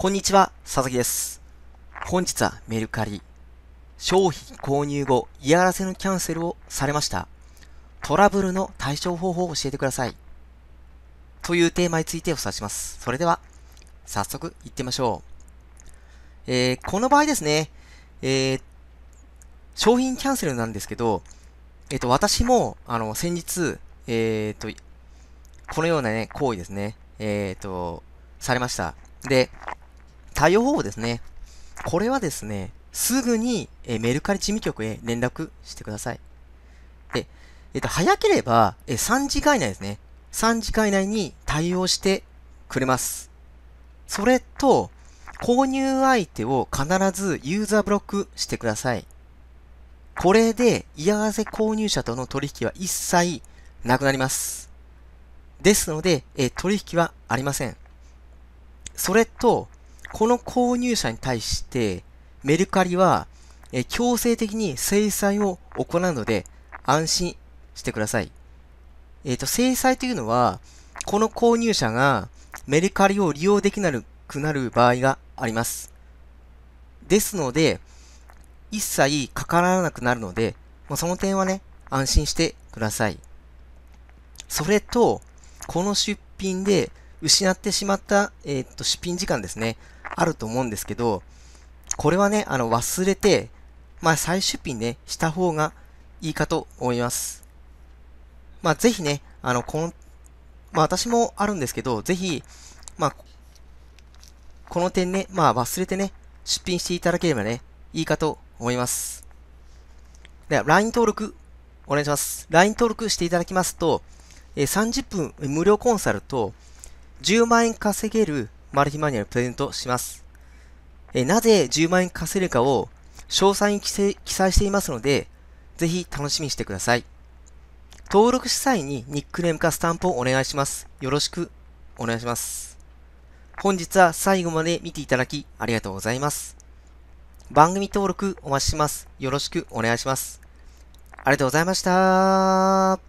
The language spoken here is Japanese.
こんにちは、佐々木です。本日はメルカリ。商品購入後、嫌がらせのキャンセルをされました。トラブルの対処方法を教えてください。というテーマについてお伝えします。それでは、早速行ってみましょう。えー、この場合ですね、えー、商品キャンセルなんですけど、えっ、ー、と、私も、あの、先日、えっ、ー、と、このようなね、行為ですね、えっ、ー、と、されました。で、対応方法ですね。これはですね、すぐに、えー、メルカリ事務局へ連絡してください。で、えっ、ー、と、早ければ、えー、3時間以内ですね。3時間以内に対応してくれます。それと、購入相手を必ずユーザーブロックしてください。これで嫌がらせ購入者との取引は一切なくなります。ですので、えー、取引はありません。それと、この購入者に対して、メルカリは、え強制的に制裁を行うので、安心してください。えっ、ー、と、制裁というのは、この購入者がメルカリを利用できなくなる場合があります。ですので、一切かからなくなるので、まあ、その点はね、安心してください。それと、この出品で失ってしまった、えっ、ー、と、出品時間ですね。あると思うんですけど、これはね、あの、忘れて、まあ、再出品ね、した方がいいかと思います。まあ、ぜひね、あの、この、まあ、私もあるんですけど、ぜひ、まあ、この点ね、まあ、忘れてね、出品していただければね、いいかと思います。では、LINE 登録、お願いします。LINE 登録していただきますと、え30分無料コンサルと、10万円稼げるマル秘マニュアルプレゼントします。えなぜ10万円稼せるかを詳細に記載していますので、ぜひ楽しみにしてください。登録した際にニックネームかスタンプをお願いします。よろしくお願いします。本日は最後まで見ていただきありがとうございます。番組登録お待ちします。よろしくお願いします。ありがとうございました。